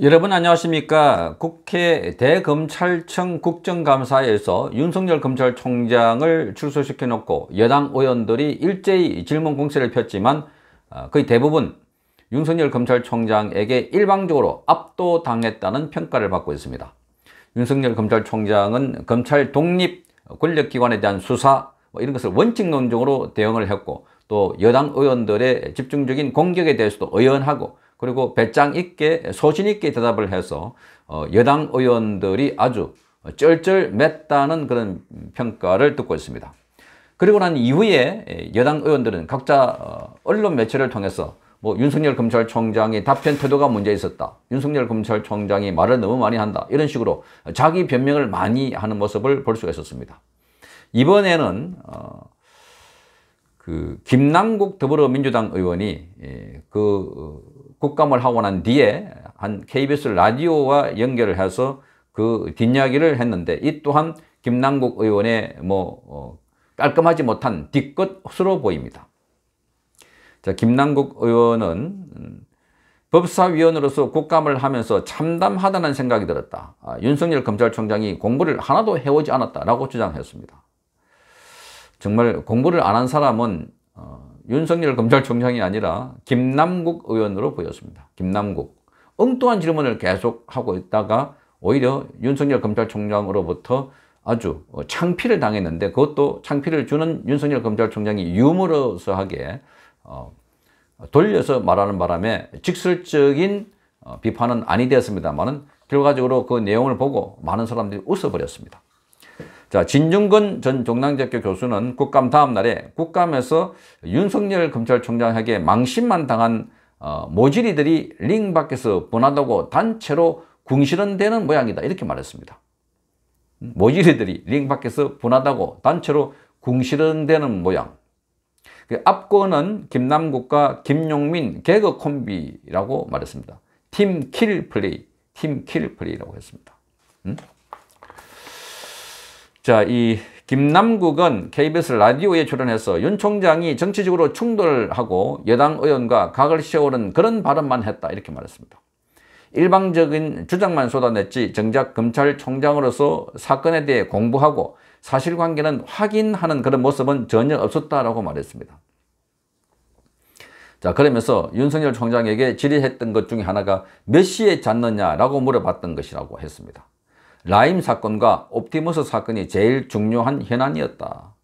여러분 안녕하십니까 국회 대검찰청 국정감사에서 윤석열 검찰총장을 출소시켜 놓고 여당 의원들이 일제히 질문 공세를 폈지만 아, 거의 대부분 윤석열 검찰총장에게 일방적으로 압도당했다는 평가를 받고 있습니다 윤석열 검찰총장은 검찰 독립 권력기관에 대한 수사 뭐 이런 것을 원칙론적으로 대응을 했고 또 여당 의원들의 집중적인 공격에 대해서도 의연하고 그리고 배짱 있게 소신 있게 대답을 해서 어, 여당 의원들이 아주 쩔쩔맸다는 그런 평가를 듣고 있습니다. 그리고 난 이후에 예, 여당 의원들은 각자 어, 언론 매체를 통해서 뭐 윤석열 검찰총장이 답변 태도가 문제 있었다. 윤석열 검찰총장이 말을 너무 많이 한다. 이런 식으로 자기 변명을 많이 하는 모습을 볼 수가 있었습니다. 이번에는 어, 그 김남국 더불어민주당 의원이 예, 그 어, 국감을 하고 난 뒤에 한 KBS 라디오와 연결을 해서 그 뒷이야기를 했는데 이 또한 김남국 의원의 뭐 어, 깔끔하지 못한 뒤끝으로 보입니다. 자, 김남국 의원은 음, 법사위원으로서 국감을 하면서 참담하다는 생각이 들었다. 아, 윤석열 검찰총장이 공부를 하나도 해오지 않았다라고 주장했습니다. 정말 공부를 안 한 사람은 윤석열 검찰총장이 아니라 김남국 의원으로 보였습니다. 김남국. 엉뚱한 질문을 계속 하고 있다가 오히려 윤석열 검찰총장으로부터 아주 창피를 당했는데 그것도 창피를 주는 윤석열 검찰총장이 유머러스하게 어, 돌려서 말하는 바람에 직설적인 어, 비판은 아니 되었습니다만 결과적으로 그 내용을 보고 많은 사람들이 웃어버렸습니다. 자, 진중근 전 종남대학교 교수는 국감 다음 날에 국감에서 윤석열 검찰총장에게 망신만 당한 어, 모질이들이 링 밖에서 분하다고 단체로 궁시렁대는 모양이다 이렇게 말했습니다. 모질이들이 링 밖에서 분하다고 단체로 궁시렁대는 모양. 그 앞권은 김남국과 김용민 개그 콤비라고 말했습니다. 팀킬 플레이, 팀킬 플레이라고 했습니다. 음? 자, 이 김남국은 KBS 라디오에 출연해서 윤 총장이 정치적으로 충돌하고 여당 의원과 각을 세우는 그런 발언만 했다 이렇게 말했습니다. 일방적인 주장만 쏟아냈지 정작 검찰총장으로서 사건에 대해 공부하고 사실관계는 확인하는 그런 모습은 전혀 없었다라고 말했습니다. 자 그러면서 윤석열 총장에게 질의했던 것 중에 하나가 몇 시에 잤느냐라고 물어봤던 것이라고 했습니다. 라임 사건과 옵티머스 사건이 제일 중요한 현안이었다.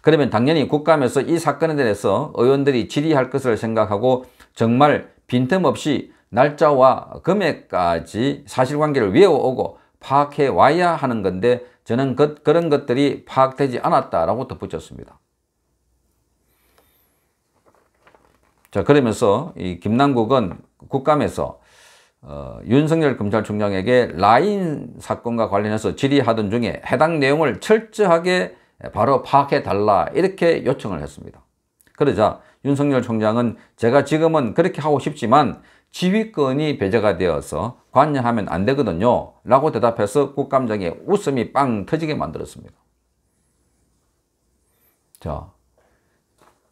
그러면 당연히 국감에서 이 사건에 대해서 의원들이 질의할 것을 생각하고 정말 빈틈없이 날짜와 금액까지 사실관계를 외워오고 파악해 와야 하는 건데 저는 그, 그런 것들이 파악되지 않았다라고 덧붙였습니다. 자 그러면서 이 김남국은 국감에서 어, 윤석열 검찰총장에게 라인 사건과 관련해서 질의하던 중에 해당 내용을 철저하게 바로 파악해달라 이렇게 요청을 했습니다. 그러자 윤석열 총장은 제가 지금은 그렇게 하고 싶지만 지휘권이 배제가 되어서 관여하면 안 되거든요 라고 대답해서 국감장에 웃음이 빵 터지게 만들었습니다. 자,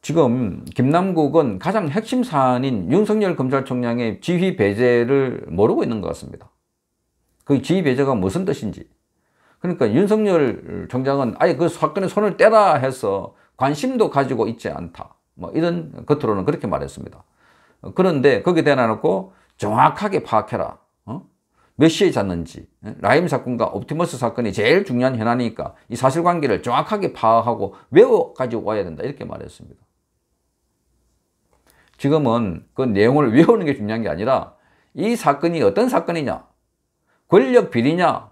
지금 김남국은 가장 핵심 사안인 윤석열 검찰총장의 지휘 배제를 모르고 있는 것 같습니다. 그 지휘 배제가 무슨 뜻인지. 그러니까 윤석열 총장은 아예 그 사건에 손을 떼라 해서 관심도 가지고 있지 않다. 뭐 이런 겉으로는 그렇게 말했습니다. 그런데 거기에 대놓고 놔 정확하게 파악해라. 어? 몇 시에 잤는지 예? 라임 사건과 옵티머스 사건이 제일 중요한 현안이니까 이 사실관계를 정확하게 파악하고 외워가지고 와야 된다 이렇게 말했습니다. 지금은 그 내용을 외우는 게 중요한 게 아니라 이 사건이 어떤 사건이냐 권력 비리냐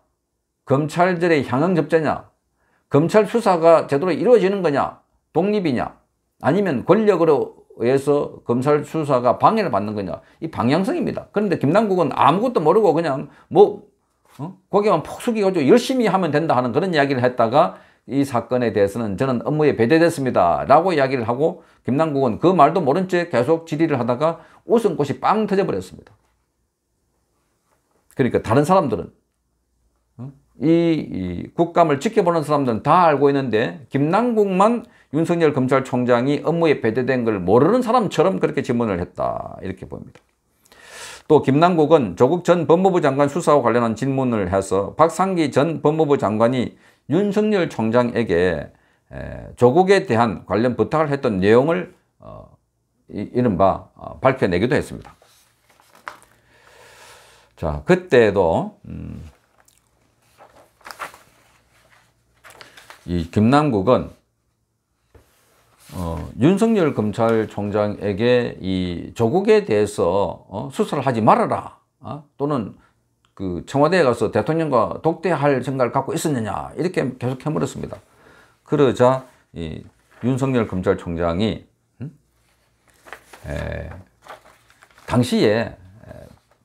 검찰들의 향응 접대냐 검찰 수사가 제대로 이루어지는 거냐 독립이냐 아니면 권력으로 의해서 검찰 수사가 방해를 받는 거냐 이 방향성입니다 그런데 김남국은 아무것도 모르고 그냥 뭐 어? 거기만 폭 숙이고 가지 열심히 하면 된다 하는 그런 이야기를 했다가 이 사건에 대해서는 저는 업무에 배제됐습니다. 라고 이야기를 하고 김남국은 그 말도 모른 채 계속 질의를 하다가 웃음꽃이 빵 터져버렸습니다. 그러니까 다른 사람들은 어? 이 국감을 지켜보는 사람들은 다 알고 있는데 김남국만 윤석열 검찰총장이 업무에 배제된 걸 모르는 사람처럼 그렇게 질문을 했다 이렇게 보입니다. 또 김남국은 조국 전 법무부 장관 수사와 관련한 질문을 해서 박상기 전 법무부 장관이 윤석열 총장에게 조국에 대한 관련 부탁을 했던 내용을 어, 이른바 어, 발표내기도 했습니다. 자, 그때도 음, 이 김남국은 어, 윤석열 검찰총장에게 이 조국에 대해서 어, 수사를 하지 말아라 어? 또는 그 청와대에 가서 대통령과 독대할 생각을 갖고 있었느냐 이렇게 계속 해물었습니다. 그러자 이 윤석열 검찰총장이 음? 에, 당시에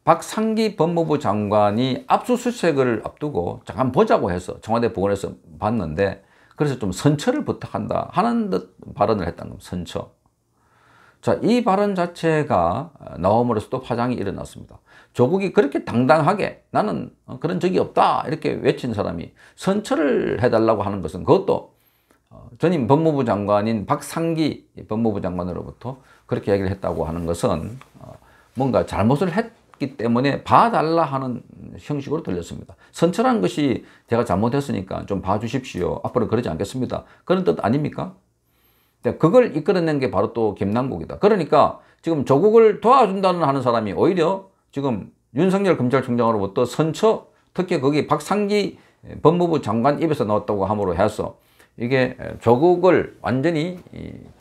박상기 법무부 장관이 압수수색을 앞두고 잠깐 보자고 해서 청와대 보건에서 봤는데 그래서 좀 선처를 부탁한다 하는 듯 발언을 했다는 겁니다. 선처. 자, 이 발언 자체가 어, 나옴으로써 파장이 일어났습니다. 조국이 그렇게 당당하게 나는 어, 그런 적이 없다 이렇게 외친 사람이 선처를 해달라고 하는 것은 그것도 어, 전임 법무부 장관인 박상기 법무부 장관으로부터 그렇게 얘기를 했다고 하는 것은 뭔가 잘못을 했기 때문에 봐달라 하는 형식으로 들렸습니다. 선처라 것이 제가 잘못했으니까 좀 봐주십시오. 앞으로 그러지 않겠습니다. 그런 뜻 아닙니까? 네, 그걸 이끌어낸 게 바로 또 김남국이다. 그러니까 지금 조국을 도와준다는 하는 사람이 오히려 지금 윤석열 검찰총장으로부터 선처 특히 거기 박상기 법무부 장관 입에서 나왔다고 함으로 해서 이게 조국을 완전히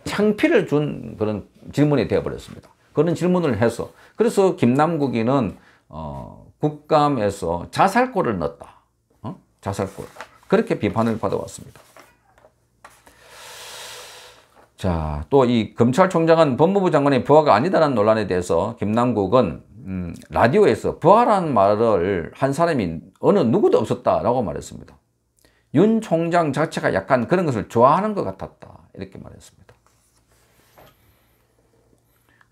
창피를 준 그런 질문이 되어버렸습니다. 그런 질문을 해서 그래서 김남국이는 어, 국감에서 자살골을 넣었다. 어? 자살골 그렇게 비판을 받아왔습니다. 자, 또 이 검찰총장은 법무부 장관의 부하가 아니다라는 논란에 대해서 김남국은 음, 라디오에서 부하라는 말을 한 사람이 어느 누구도 없었다라고 말했습니다. 윤 총장 자체가 약간 그런 것을 좋아하는 것 같았다 이렇게 말했습니다.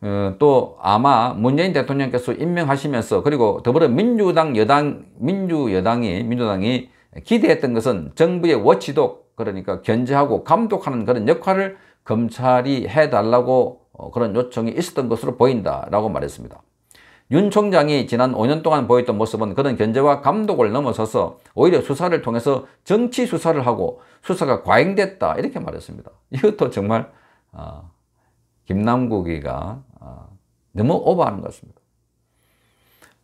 어, 또 아마 문재인 대통령께서 임명하시면서 그리고 더불어민주당 여당 민주여당이 민주당이 기대했던 것은 정부의 워치독 그러니까 견제하고 감독하는 그런 역할을 검찰이 해달라고 어, 그런 요청이 있었던 것으로 보인다라고 말했습니다. 윤 총장이 지난 5년 동안 보였던 모습은 그런 견제와 감독을 넘어서서 오히려 수사를 통해서 정치 수사를 하고 수사가 과잉됐다 이렇게 말했습니다. 이것도 정말 어, 김남국이가 어, 너무 오버하는 것 같습니다.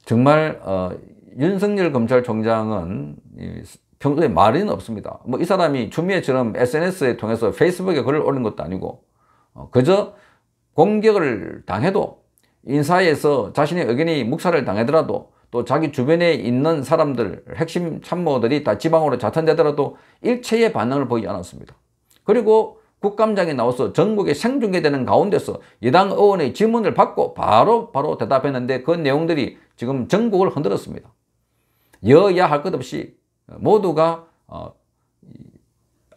정말 어, 윤석열 검찰총장은 평소에 말은 없습니다. 뭐 이 사람이 주미애처럼 SNS에 통해서 페이스북에 글을 올린 것도 아니고 어, 그저 공격을 당해도 인사에서 자신의 의견이 묵살을 당하더라도 또 자기 주변에 있는 사람들, 핵심 참모들이 다 지방으로 자탄되더라도 일체의 반응을 보이지 않았습니다. 그리고 국감장에 나와서 전국에 생중계되는 가운데서 여당 의원의 질문을 받고 바로 바로 대답했는데 그 내용들이 지금 전국을 흔들었습니다. 여야 할 것 없이 모두가 어,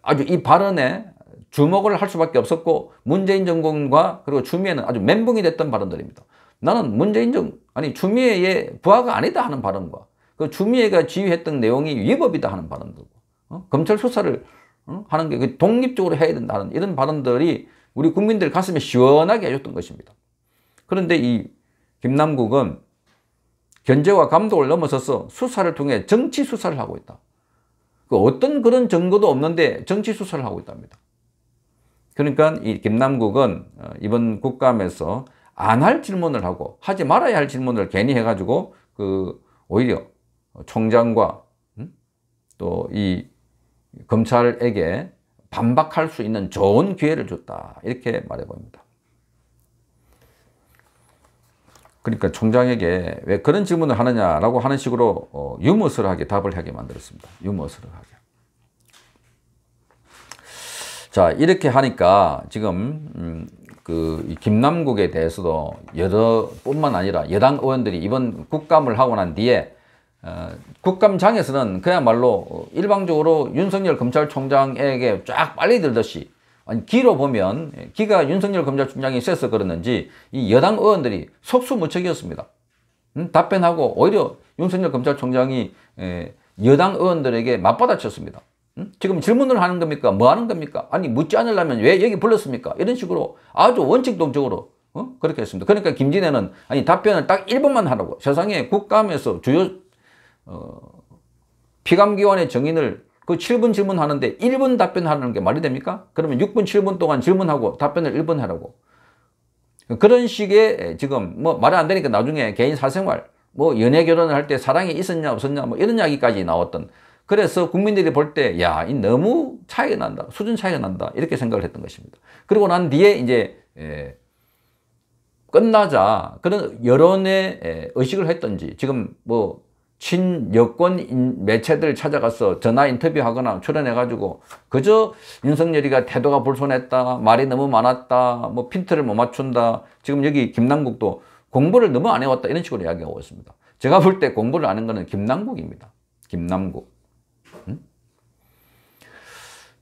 아주 이 발언에 주목을 할 수밖에 없었고 문재인 정권과 그리고 추미애는 아주 멘붕이 됐던 발언들입니다. 나는 문재인 정 아니 추미애의 부하가 아니다 하는 발언과 그 추미애가 지휘했던 내용이 위법이다 하는 발언들고 어? 검찰 수사를 어? 하는 게 그 독립적으로 해야 된다는 이런 발언들이 우리 국민들 가슴에 시원하게 해줬던 것입니다. 그런데 이 김남국은 견제와 감독을 넘어서서 수사를 통해 정치 수사를 하고 있다. 그 어떤 그런 증거도 없는데 정치 수사를 하고 있답니다. 그러니까 이 김남국은 어, 이번 국감에서 안 할 질문을 하고 하지 말아야 할 질문을 괜히 해가지고 그 오히려 총장과 음? 또이 검찰에게 반박할 수 있는 좋은 기회를 줬다 이렇게 말해 봅니다. 그러니까 총장에게 왜 그런 질문을 하느냐라고 하는 식으로 어, 유머스러하게 답을 하게 만들었습니다. 유머스러하게. 자 이렇게 하니까 지금 음, 그 김남국에 대해서도 여러뿐만 아니라 여당 의원들이 이번 국감을 하고 난 뒤에 어, 국감장에서는 그야말로 어, 일방적으로 윤석열 검찰총장에게 쫙 빨리 들듯이 아니, 기로 보면 예, 기가 윤석열 검찰총장이 세서 그러는지 이 여당 의원들이 속수무책이었습니다. 음, 답변하고 오히려 윤석열 검찰총장이 에, 예, 여당 의원들에게 맞받아쳤습니다. 음? 지금 질문을 하는 겁니까? 뭐 하는 겁니까? 아니 묻지 않으려면 왜 여기 불렀습니까? 이런 식으로 아주 원칙동적으로 어? 그렇게 했습니다. 그러니까 김진애는 아니 답변을 딱 1분만 하라고 세상에 국감에서 주요 어, 피감기관의 정인을 그 7분 질문하는데 1분 답변하는 게 말이 됩니까? 그러면 6분, 7분 동안 질문하고 답변을 1분 하라고. 그런 식의 지금 뭐 말이 안 되니까 나중에 개인 사생활, 뭐 연애 결혼을 할 때 사랑이 있었냐 없었냐 뭐 이런 이야기까지 나왔던 그래서 국민들이 볼 때 야, 이 너무 차이가 난다. 수준 차이가 난다. 이렇게 생각을 했던 것입니다. 그리고 난 뒤에 이제 예, 끝나자 그런 여론의 의식을 했던지 지금 뭐 친여권 매체들 찾아가서 전화 인터뷰하거나 출연해가지고 그저 윤석열이가 태도가 불손했다, 말이 너무 많았다, 뭐 핀트를 못 맞춘다, 지금 여기 김남국도 공부를 너무 안 해왔다 이런 식으로 이야기하고 있습니다. 제가 볼 때 공부를 안 한 거는 김남국입니다. 김남국.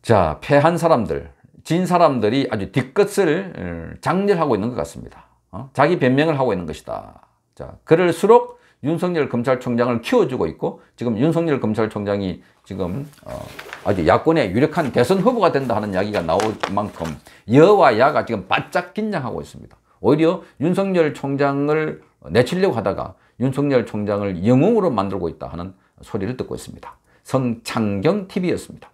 자, 패한 사람들, 진 사람들이 아주 뒤끝을 어, 장렬하고 있는 것 같습니다. 어? 자기 변명을 하고 있는 것이다. 자, 그럴수록 윤석열 검찰총장을 키워주고 있고 지금 윤석열 검찰총장이 지금 어, 아주 야권의 유력한 대선 후보가 된다 하는 이야기가 나올 만큼 여와 야가 지금 바짝 긴장하고 있습니다. 오히려 윤석열 총장을 내치려고 하다가 윤석열 총장을 영웅으로 만들고 있다 하는 소리를 듣고 있습니다. 성창경TV였습니다.